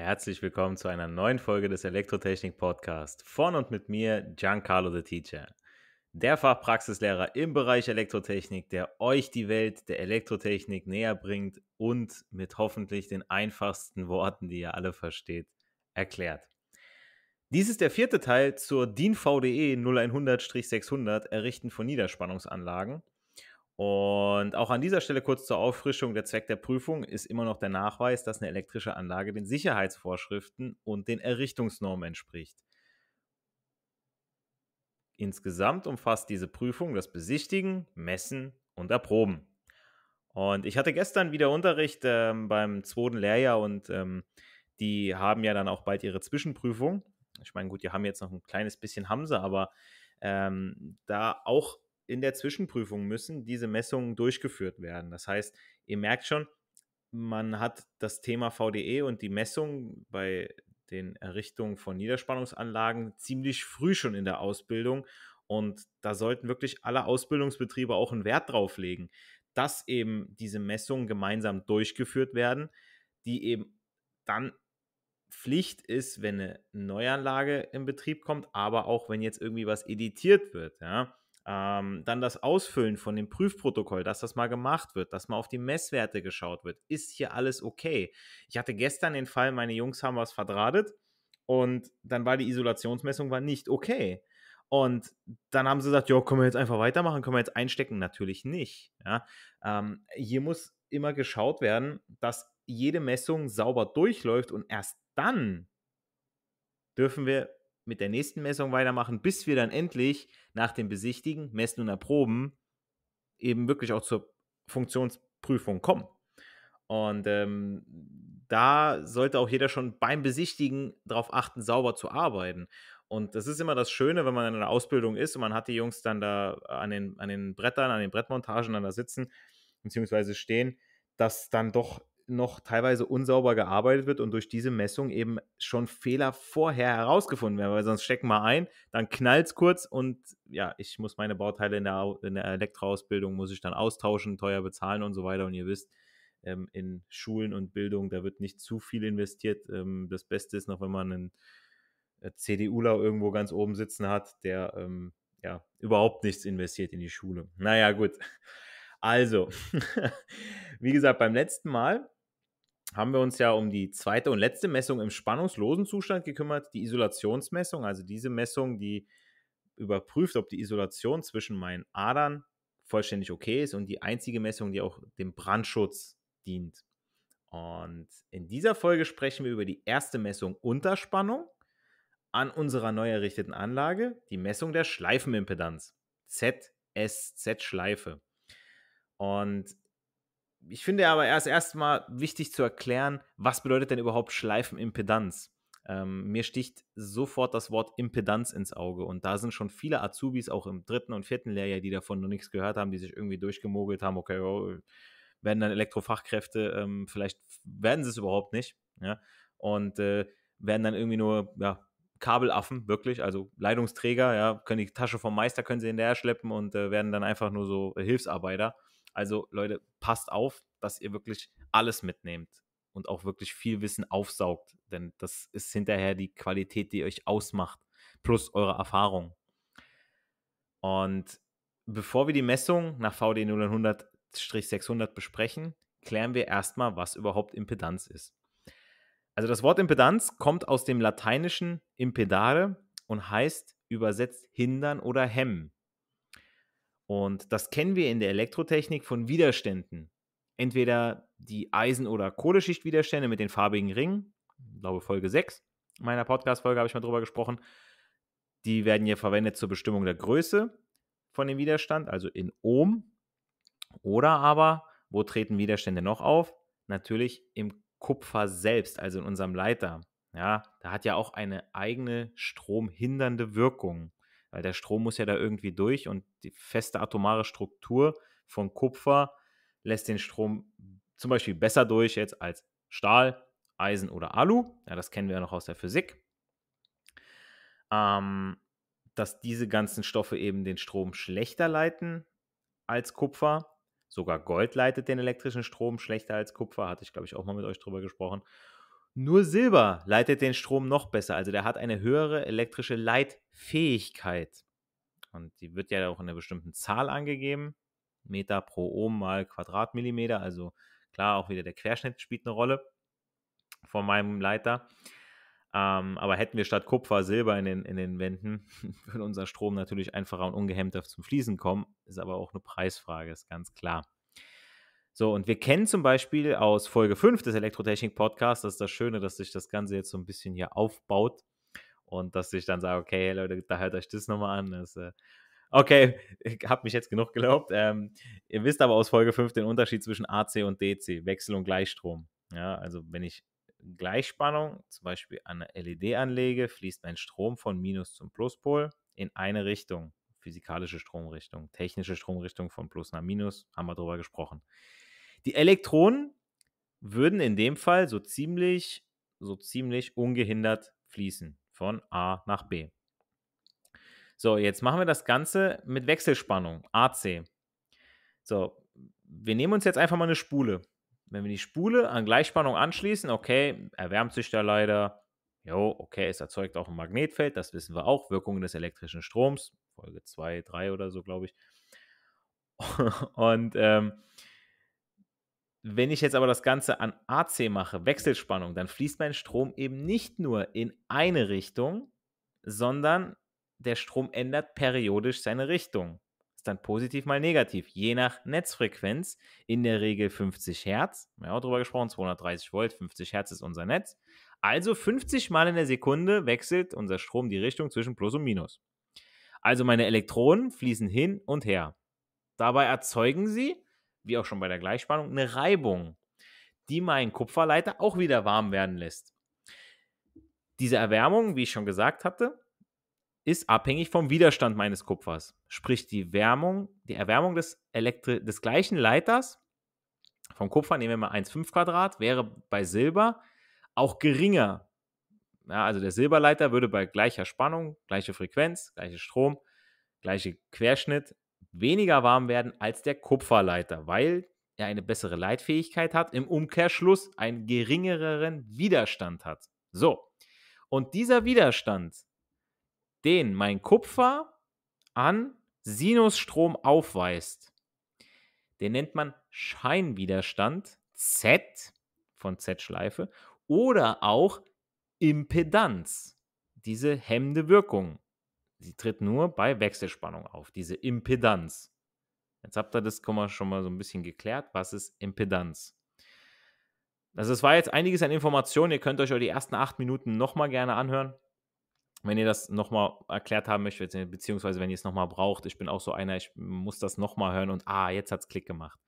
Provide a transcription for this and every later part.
Herzlich willkommen zu einer neuen Folge des Elektrotechnik Podcast von und mit mir Giancarlo the Teacher, der Fachpraxislehrer im Bereich Elektrotechnik, der euch die Welt der Elektrotechnik näher bringt und mit hoffentlich den einfachsten Worten, die ihr alle versteht, erklärt. Dies ist der vierte Teil zur DIN VDE 0100-600 Errichten von Niederspannungsanlagen und auch an dieser Stelle kurz zur Auffrischung, der Zweck der Prüfung ist immer noch der Nachweis, dass eine elektrische Anlage den Sicherheitsvorschriften und den Errichtungsnormen entspricht. Insgesamt umfasst diese Prüfung das Besichtigen, Messen und Erproben. Und ich hatte gestern wieder Unterricht ähm, beim zweiten Lehrjahr und ähm, die haben ja dann auch bald ihre Zwischenprüfung. Ich meine, gut, die haben jetzt noch ein kleines bisschen Hamse, aber ähm, da auch in der Zwischenprüfung müssen diese Messungen durchgeführt werden. Das heißt, ihr merkt schon, man hat das Thema VDE und die Messung bei den Errichtungen von Niederspannungsanlagen ziemlich früh schon in der Ausbildung. Und da sollten wirklich alle Ausbildungsbetriebe auch einen Wert drauf legen, dass eben diese Messungen gemeinsam durchgeführt werden, die eben dann Pflicht ist, wenn eine Neuanlage in Betrieb kommt, aber auch wenn jetzt irgendwie was editiert wird. Ja. Ähm, dann das Ausfüllen von dem Prüfprotokoll, dass das mal gemacht wird, dass mal auf die Messwerte geschaut wird. Ist hier alles okay? Ich hatte gestern den Fall, meine Jungs haben was verdrahtet und dann war die Isolationsmessung war nicht okay. Und dann haben sie gesagt, ja, können wir jetzt einfach weitermachen, können wir jetzt einstecken? Natürlich nicht. Ja? Ähm, hier muss immer geschaut werden, dass jede Messung sauber durchläuft und erst dann dürfen wir mit der nächsten Messung weitermachen, bis wir dann endlich nach dem Besichtigen, Messen und Erproben eben wirklich auch zur Funktionsprüfung kommen. Und ähm, da sollte auch jeder schon beim Besichtigen darauf achten, sauber zu arbeiten. Und das ist immer das Schöne, wenn man in einer Ausbildung ist und man hat die Jungs dann da an den, an den Brettern, an den Brettmontagen dann da sitzen bzw. stehen, dass dann doch noch teilweise unsauber gearbeitet wird und durch diese Messung eben schon Fehler vorher herausgefunden werden, weil sonst stecken wir ein, dann knallt es kurz und ja, ich muss meine Bauteile in der, in der Elektroausbildung, muss ich dann austauschen, teuer bezahlen und so weiter und ihr wisst, ähm, in Schulen und Bildung, da wird nicht zu viel investiert. Ähm, das Beste ist noch, wenn man einen äh, CDUler irgendwo ganz oben sitzen hat, der ähm, ja überhaupt nichts investiert in die Schule. Naja, gut. Also, wie gesagt, beim letzten Mal haben wir uns ja um die zweite und letzte Messung im spannungslosen Zustand gekümmert, die Isolationsmessung, also diese Messung, die überprüft, ob die Isolation zwischen meinen Adern vollständig okay ist und die einzige Messung, die auch dem Brandschutz dient. Und in dieser Folge sprechen wir über die erste Messung Unterspannung an unserer neu errichteten Anlage, die Messung der Schleifenimpedanz, ZSZ-Schleife. Und ich finde aber erst erstmal wichtig zu erklären, was bedeutet denn überhaupt Schleifenimpedanz? Ähm, mir sticht sofort das Wort Impedanz ins Auge. Und da sind schon viele Azubis, auch im dritten und vierten Lehrjahr, die davon noch nichts gehört haben, die sich irgendwie durchgemogelt haben, okay, oh, werden dann Elektrofachkräfte, ähm, vielleicht werden sie es überhaupt nicht. Ja? Und äh, werden dann irgendwie nur, ja, Kabelaffen, wirklich, also Leitungsträger, ja, können die Tasche vom Meister können sie hinterher schleppen und äh, werden dann einfach nur so Hilfsarbeiter. Also Leute, passt auf, dass ihr wirklich alles mitnehmt und auch wirklich viel Wissen aufsaugt, denn das ist hinterher die Qualität, die euch ausmacht, plus eure Erfahrung. Und bevor wir die Messung nach VD 0100-600 besprechen, klären wir erstmal, was überhaupt Impedanz ist. Also das Wort Impedanz kommt aus dem lateinischen impedare und heißt übersetzt hindern oder hemmen. Und das kennen wir in der Elektrotechnik von Widerständen. Entweder die Eisen- oder Kohleschichtwiderstände mit den farbigen Ringen, ich glaube Folge 6 meiner Podcast-Folge habe ich mal drüber gesprochen. Die werden hier verwendet zur Bestimmung der Größe von dem Widerstand, also in Ohm. Oder aber, wo treten Widerstände noch auf? Natürlich im Kupfer selbst, also in unserem Leiter. Ja, da hat ja auch eine eigene stromhindernde Wirkung weil der Strom muss ja da irgendwie durch und die feste atomare Struktur von Kupfer lässt den Strom zum Beispiel besser durch jetzt als Stahl, Eisen oder Alu. Ja, das kennen wir ja noch aus der Physik. Ähm, dass diese ganzen Stoffe eben den Strom schlechter leiten als Kupfer. Sogar Gold leitet den elektrischen Strom schlechter als Kupfer, hatte ich, glaube ich, auch mal mit euch drüber gesprochen. Nur Silber leitet den Strom noch besser. Also der hat eine höhere elektrische Leitfähigkeit. Und die wird ja auch in einer bestimmten Zahl angegeben. Meter pro Ohm mal Quadratmillimeter. Also klar, auch wieder der Querschnitt spielt eine Rolle von meinem Leiter. Ähm, aber hätten wir statt Kupfer Silber in den, in den Wänden, würde unser Strom natürlich einfacher und ungehemmter zum Fließen kommen. Ist aber auch eine Preisfrage, ist ganz klar. So, und wir kennen zum Beispiel aus Folge 5 des Elektrotechnik-Podcasts, das ist das Schöne, dass sich das Ganze jetzt so ein bisschen hier aufbaut und dass ich dann sage, okay, Leute, da hört euch das nochmal an. Das, äh, okay, ich habe mich jetzt genug gelobt. Ähm, ihr wisst aber aus Folge 5 den Unterschied zwischen AC und DC, Wechsel- und Gleichstrom. Ja, also wenn ich Gleichspannung zum Beispiel an eine LED anlege, fließt mein Strom von Minus zum Pluspol in eine Richtung. Physikalische Stromrichtung, technische Stromrichtung von Plus nach Minus, haben wir drüber gesprochen. Die Elektronen würden in dem Fall so ziemlich, so ziemlich ungehindert fließen von A nach B. So, jetzt machen wir das Ganze mit Wechselspannung, AC. So, wir nehmen uns jetzt einfach mal eine Spule. Wenn wir die Spule an Gleichspannung anschließen, okay, erwärmt sich da leider. Jo, okay, es erzeugt auch ein Magnetfeld, das wissen wir auch. Wirkungen des elektrischen Stroms, Folge 2, 3 oder so, glaube ich. Und ähm, wenn ich jetzt aber das Ganze an AC mache, Wechselspannung, dann fließt mein Strom eben nicht nur in eine Richtung, sondern der Strom ändert periodisch seine Richtung. Ist dann positiv mal negativ, je nach Netzfrequenz, in der Regel 50 Hertz. Wir haben auch drüber gesprochen, 230 Volt, 50 Hertz ist unser Netz. Also 50 Mal in der Sekunde wechselt unser Strom die Richtung zwischen Plus und Minus. Also meine Elektronen fließen hin und her. Dabei erzeugen sie wie auch schon bei der Gleichspannung, eine Reibung, die meinen Kupferleiter auch wieder warm werden lässt. Diese Erwärmung, wie ich schon gesagt hatte, ist abhängig vom Widerstand meines Kupfers. Sprich, die, Wärmung, die Erwärmung des, Elektri des gleichen Leiters vom Kupfer, nehmen wir mal 1,5 Quadrat, wäre bei Silber auch geringer. Ja, also der Silberleiter würde bei gleicher Spannung, gleicher Frequenz, gleiche Strom, gleicher Querschnitt weniger warm werden als der Kupferleiter, weil er eine bessere Leitfähigkeit hat, im Umkehrschluss einen geringeren Widerstand hat. So, und dieser Widerstand, den mein Kupfer an Sinusstrom aufweist, den nennt man Scheinwiderstand Z von Z-Schleife oder auch Impedanz, diese hemmende Wirkung sie tritt nur bei Wechselspannung auf, diese Impedanz. Jetzt habt ihr das schon mal so ein bisschen geklärt. Was ist Impedanz? Also es war jetzt einiges an Informationen. Ihr könnt euch die ersten acht Minuten nochmal gerne anhören. Wenn ihr das nochmal erklärt haben möchtet, beziehungsweise wenn ihr es nochmal braucht. Ich bin auch so einer, ich muss das nochmal hören und ah, jetzt hat es Klick gemacht.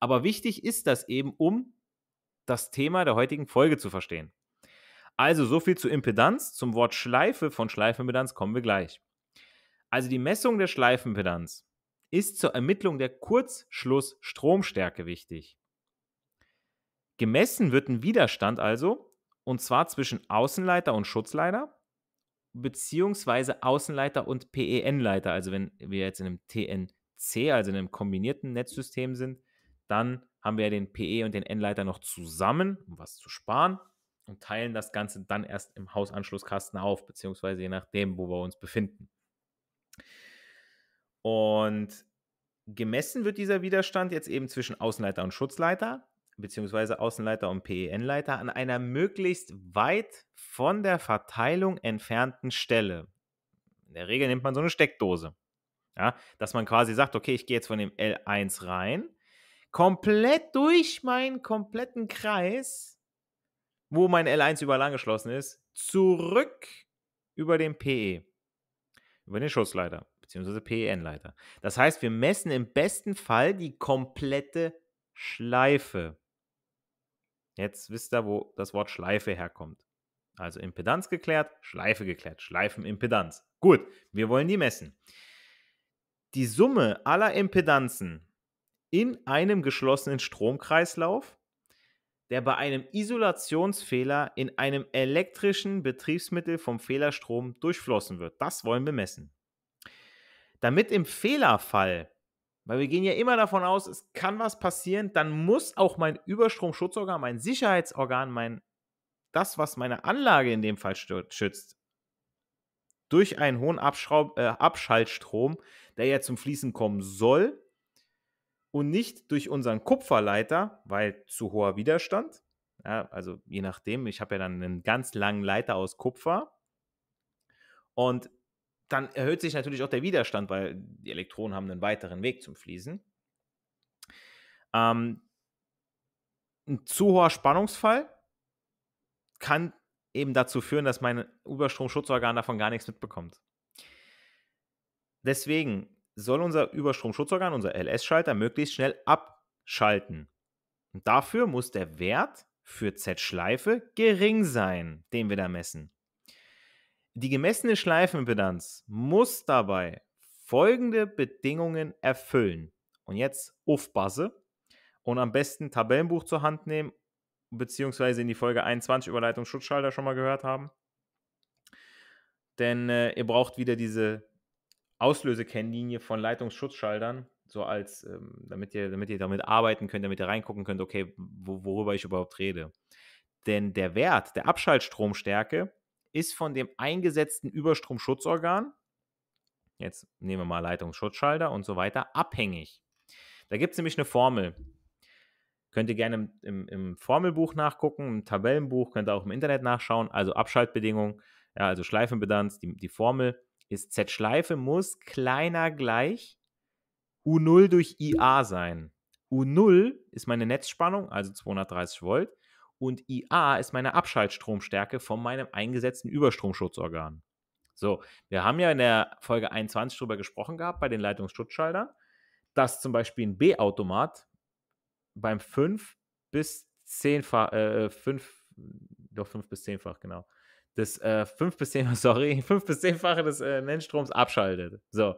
Aber wichtig ist das eben, um das Thema der heutigen Folge zu verstehen. Also so viel zu Impedanz. Zum Wort Schleife von Schleifimpedanz kommen wir gleich. Also die Messung der Schleifenpedanz ist zur Ermittlung der Kurzschlussstromstärke wichtig. Gemessen wird ein Widerstand also, und zwar zwischen Außenleiter und Schutzleiter, beziehungsweise Außenleiter und PEN-Leiter. Also wenn wir jetzt in einem TNC, also in einem kombinierten Netzsystem sind, dann haben wir den PE und den N-Leiter noch zusammen, um was zu sparen, und teilen das Ganze dann erst im Hausanschlusskasten auf, beziehungsweise je nachdem, wo wir uns befinden. Und gemessen wird dieser Widerstand jetzt eben zwischen Außenleiter und Schutzleiter, beziehungsweise Außenleiter und PEN-Leiter, an einer möglichst weit von der Verteilung entfernten Stelle. In der Regel nimmt man so eine Steckdose. Ja, dass man quasi sagt, okay, ich gehe jetzt von dem L1 rein, komplett durch meinen kompletten Kreis, wo mein L1 überall angeschlossen ist, zurück über den PE über den Schussleiter beziehungsweise PEN-Leiter. Das heißt, wir messen im besten Fall die komplette Schleife. Jetzt wisst ihr, wo das Wort Schleife herkommt. Also Impedanz geklärt, Schleife geklärt, Schleifenimpedanz. Gut, wir wollen die messen. Die Summe aller Impedanzen in einem geschlossenen Stromkreislauf der bei einem Isolationsfehler in einem elektrischen Betriebsmittel vom Fehlerstrom durchflossen wird. Das wollen wir messen. Damit im Fehlerfall, weil wir gehen ja immer davon aus, es kann was passieren, dann muss auch mein Überstromschutzorgan, mein Sicherheitsorgan, mein das, was meine Anlage in dem Fall schützt, durch einen hohen Abschraub, äh, Abschaltstrom, der ja zum Fließen kommen soll, und nicht durch unseren Kupferleiter, weil zu hoher Widerstand. Ja, also je nachdem, ich habe ja dann einen ganz langen Leiter aus Kupfer. Und dann erhöht sich natürlich auch der Widerstand, weil die Elektronen haben einen weiteren Weg zum Fließen. Ähm, ein zu hoher Spannungsfall kann eben dazu führen, dass mein Überstromschutzorgan davon gar nichts mitbekommt. Deswegen soll unser Überstromschutzorgan, unser LS-Schalter, möglichst schnell abschalten. Und dafür muss der Wert für Z-Schleife gering sein, den wir da messen. Die gemessene Schleifenimpedanz muss dabei folgende Bedingungen erfüllen. Und jetzt aufpasse und am besten Tabellenbuch zur Hand nehmen, beziehungsweise in die Folge 21 Überleitungsschutzschalter schon mal gehört haben. Denn äh, ihr braucht wieder diese Auslösekennlinie von Leitungsschutzschaltern, so als, ähm, damit, ihr, damit ihr damit arbeiten könnt, damit ihr reingucken könnt, okay, wo, worüber ich überhaupt rede. Denn der Wert der Abschaltstromstärke ist von dem eingesetzten Überstromschutzorgan, jetzt nehmen wir mal Leitungsschutzschalter und so weiter, abhängig. Da gibt es nämlich eine Formel. Könnt ihr gerne im, im, im, Formelbuch nachgucken, im Tabellenbuch, könnt ihr auch im Internet nachschauen. Also Abschaltbedingungen, ja, also Schleifenbedanz, die, die Formel ist Z-Schleife muss kleiner gleich U0 durch IA sein. U0 ist meine Netzspannung, also 230 Volt, und IA ist meine Abschaltstromstärke von meinem eingesetzten Überstromschutzorgan. So, wir haben ja in der Folge 21 drüber gesprochen gehabt bei den Leitungsschutzschaltern, dass zum Beispiel ein B-Automat beim 5 bis 10-fach, äh, 5, doch 5 bis 10-fach, genau, das äh, 5 bis 10, sorry, 5 bis 10-fache des äh, Nennstroms abschaltet. So.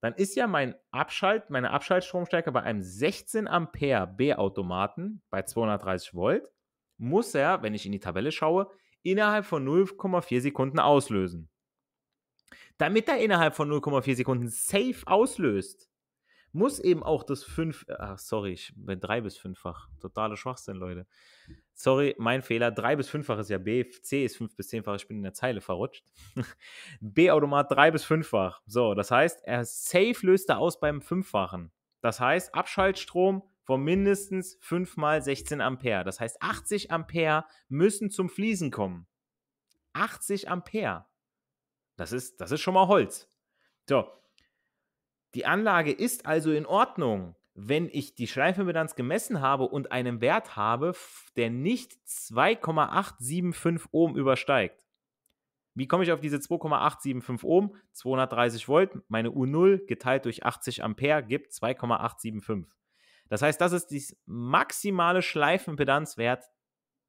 Dann ist ja mein Abschalt, meine Abschaltstromstärke bei einem 16 Ampere B-Automaten bei 230 Volt, muss er, wenn ich in die Tabelle schaue, innerhalb von 0,4 Sekunden auslösen. Damit er innerhalb von 0,4 Sekunden safe auslöst, muss eben auch das fünf, ach sorry, ich bin drei bis fünffach. Totale Schwachsinn, Leute. Sorry, mein Fehler. Drei bis fünffach ist ja B, C ist fünf bis zehnfach. Ich bin in der Zeile verrutscht. B-Automat drei bis fünffach. So, das heißt, er safe löst er aus beim fünffachen. Das heißt, Abschaltstrom von mindestens 5 mal 16 Ampere. Das heißt, 80 Ampere müssen zum Fließen kommen. 80 Ampere. Das ist, das ist schon mal Holz. So, die Anlage ist also in Ordnung, wenn ich die Schleimimpedanz gemessen habe und einen Wert habe, der nicht 2,875 Ohm übersteigt. Wie komme ich auf diese 2,875 Ohm? 230 Volt, meine U0 geteilt durch 80 Ampere gibt 2,875. Das heißt, das ist die maximale Schleifenpedanzwert,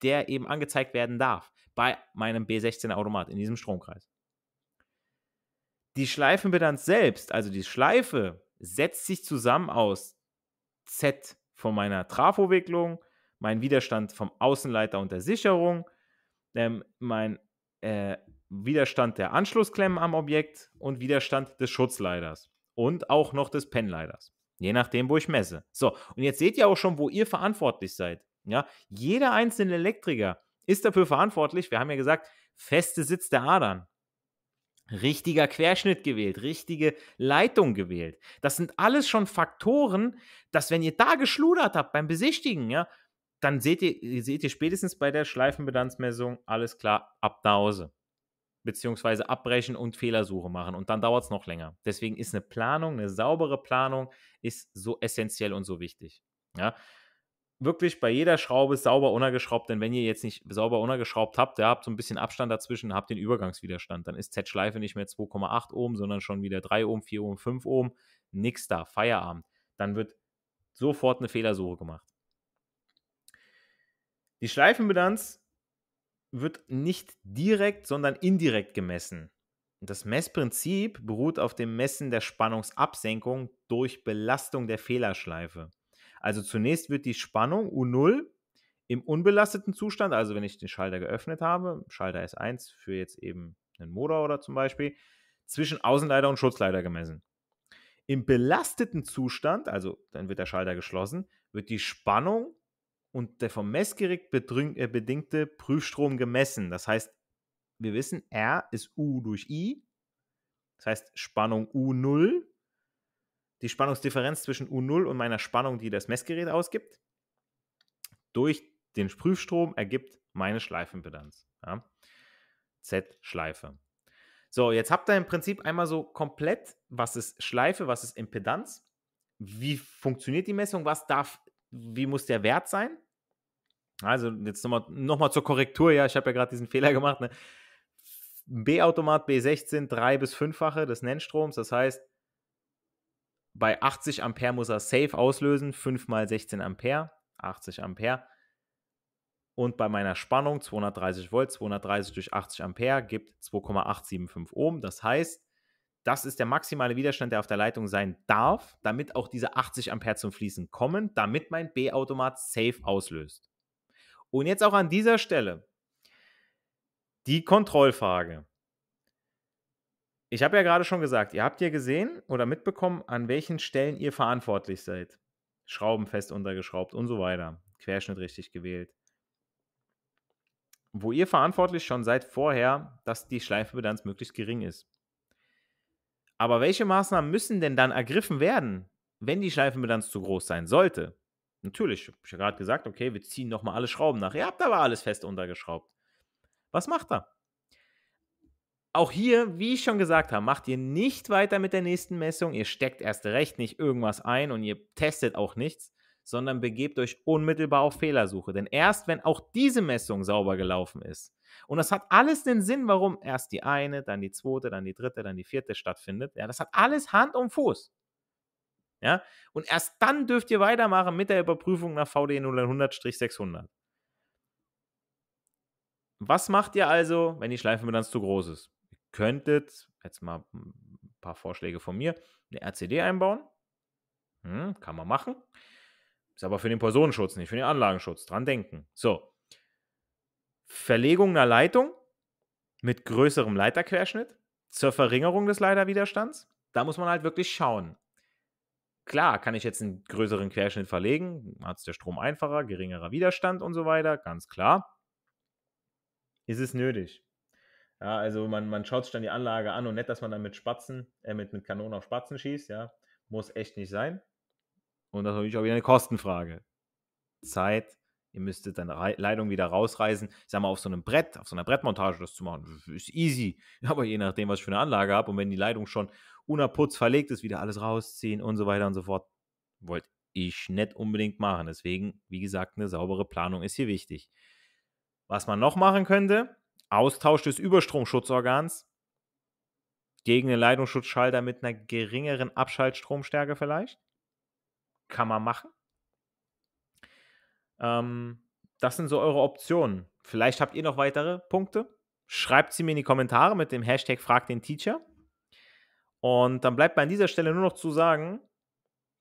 der eben angezeigt werden darf bei meinem B16-Automat in diesem Stromkreis die Schleifenbilanz selbst, also die Schleife, setzt sich zusammen aus Z von meiner Trafowicklung, mein Widerstand vom Außenleiter und der Sicherung, ähm, mein äh, Widerstand der Anschlussklemmen am Objekt und Widerstand des Schutzleiters und auch noch des Pennleiters, je nachdem, wo ich messe. So, und jetzt seht ihr auch schon, wo ihr verantwortlich seid. Ja, jeder einzelne Elektriker ist dafür verantwortlich. Wir haben ja gesagt, feste Sitz der Adern richtiger Querschnitt gewählt, richtige Leitung gewählt. Das sind alles schon Faktoren, dass wenn ihr da geschludert habt beim Besichtigen, ja, dann seht ihr, seht ihr spätestens bei der Schleifenbedanzmessung, alles klar, ab nach Hause. Beziehungsweise abbrechen und Fehlersuche machen. Und dann dauert es noch länger. Deswegen ist eine Planung, eine saubere Planung, ist so essentiell und so wichtig. Ja, wirklich bei jeder Schraube sauber untergeschraubt, denn wenn ihr jetzt nicht sauber untergeschraubt habt, ihr habt so ein bisschen Abstand dazwischen, habt den Übergangswiderstand, dann ist Z-Schleife nicht mehr 2,8 Ohm, sondern schon wieder 3 Ohm, 4 Ohm, 5 Ohm, nix da, Feierabend. Dann wird sofort eine Fehlersuche gemacht. Die Schleifenbilanz wird nicht direkt, sondern indirekt gemessen. Das Messprinzip beruht auf dem Messen der Spannungsabsenkung durch Belastung der Fehlerschleife. Also zunächst wird die Spannung U0 im unbelasteten Zustand, also wenn ich den Schalter geöffnet habe, Schalter S1 für jetzt eben einen Motor oder zum Beispiel, zwischen Außenleiter und Schutzleiter gemessen. Im belasteten Zustand, also dann wird der Schalter geschlossen, wird die Spannung und der vom Messgerät äh, bedingte Prüfstrom gemessen. Das heißt, wir wissen, R ist U durch I. Das heißt, Spannung U0 die Spannungsdifferenz zwischen U0 und meiner Spannung, die das Messgerät ausgibt, durch den Prüfstrom ergibt meine Schleifimpedanz. Ja? Z-Schleife. So, jetzt habt ihr im Prinzip einmal so komplett, was ist Schleife, was ist Impedanz, wie funktioniert die Messung, was darf, wie muss der Wert sein. Also jetzt nochmal noch mal zur Korrektur, ja, ich habe ja gerade diesen Fehler gemacht. Ne? B-Automat B16, 3 bis 5-fache des Nennstroms, das heißt bei 80 Ampere muss er safe auslösen, 5 mal 16 Ampere, 80 Ampere. Und bei meiner Spannung 230 Volt, 230 durch 80 Ampere gibt 2,875 Ohm. Das heißt, das ist der maximale Widerstand, der auf der Leitung sein darf, damit auch diese 80 Ampere zum Fließen kommen, damit mein B-Automat safe auslöst. Und jetzt auch an dieser Stelle die Kontrollfrage ich habe ja gerade schon gesagt, ihr habt ja gesehen oder mitbekommen, an welchen Stellen ihr verantwortlich seid. Schrauben fest untergeschraubt und so weiter. Querschnitt richtig gewählt. Wo ihr verantwortlich schon seid vorher, dass die Schleifenbilanz möglichst gering ist. Aber welche Maßnahmen müssen denn dann ergriffen werden, wenn die Schleifenbilanz zu groß sein sollte? Natürlich, ich habe ja gerade gesagt, okay, wir ziehen nochmal alle Schrauben nach. Ihr habt aber alles fest untergeschraubt. Was macht er? Auch hier, wie ich schon gesagt habe, macht ihr nicht weiter mit der nächsten Messung. Ihr steckt erst recht nicht irgendwas ein und ihr testet auch nichts, sondern begebt euch unmittelbar auf Fehlersuche. Denn erst wenn auch diese Messung sauber gelaufen ist, und das hat alles den Sinn, warum erst die eine, dann die zweite, dann die dritte, dann die vierte stattfindet, ja, das hat alles Hand und Fuß. Ja? Und erst dann dürft ihr weitermachen mit der Überprüfung nach VDE 0100-600. Was macht ihr also, wenn die Schleifenbilanz zu groß ist? könntet, jetzt mal ein paar Vorschläge von mir, eine RCD einbauen. Hm, kann man machen. Ist aber für den Personenschutz, nicht für den Anlagenschutz. Dran denken. So. Verlegung einer Leitung mit größerem Leiterquerschnitt zur Verringerung des Leiterwiderstands. Da muss man halt wirklich schauen. Klar, kann ich jetzt einen größeren Querschnitt verlegen, hat es der Strom einfacher, geringerer Widerstand und so weiter, ganz klar. Ist es nötig? Ja, also man, man schaut sich dann die Anlage an und nett, dass man dann mit Spatzen, äh, mit, mit Kanonen auf Spatzen schießt, ja. Muss echt nicht sein. Und das ist natürlich auch wieder eine Kostenfrage. Zeit, ihr müsstet dann Leitung wieder rausreißen. Ich sag mal, auf so einem Brett, auf so einer Brettmontage das zu machen, ist easy. Aber je nachdem, was ich für eine Anlage habe und wenn die Leitung schon unerputzt verlegt ist, wieder alles rausziehen und so weiter und so fort. Wollt ich nicht unbedingt machen. Deswegen, wie gesagt, eine saubere Planung ist hier wichtig. Was man noch machen könnte, Austausch des Überstromschutzorgans gegen den Leitungsschutzschalter mit einer geringeren Abschaltstromstärke vielleicht. Kann man machen. Ähm, das sind so eure Optionen. Vielleicht habt ihr noch weitere Punkte. Schreibt sie mir in die Kommentare mit dem Hashtag Frag den Teacher. Und dann bleibt mir an dieser Stelle nur noch zu sagen,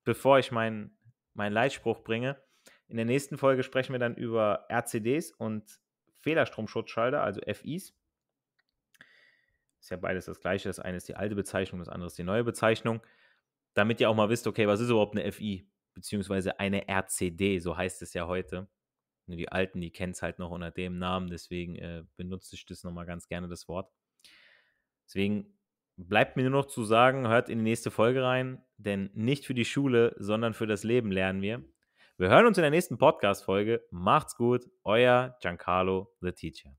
bevor ich meinen mein Leitspruch bringe, in der nächsten Folge sprechen wir dann über RCDs und Fehlerstromschutzschalter, also FIs. Ist ja beides das gleiche. Das eine ist die alte Bezeichnung, das andere ist die neue Bezeichnung. Damit ihr auch mal wisst, okay, was ist überhaupt eine FI? Beziehungsweise eine RCD, so heißt es ja heute. Nur die alten, die kennen es halt noch unter dem Namen, deswegen äh, benutze ich das nochmal ganz gerne, das Wort. Deswegen bleibt mir nur noch zu sagen, hört in die nächste Folge rein, denn nicht für die Schule, sondern für das Leben lernen wir. Wir hören uns in der nächsten Podcast-Folge. Macht's gut, euer Giancarlo the Teacher.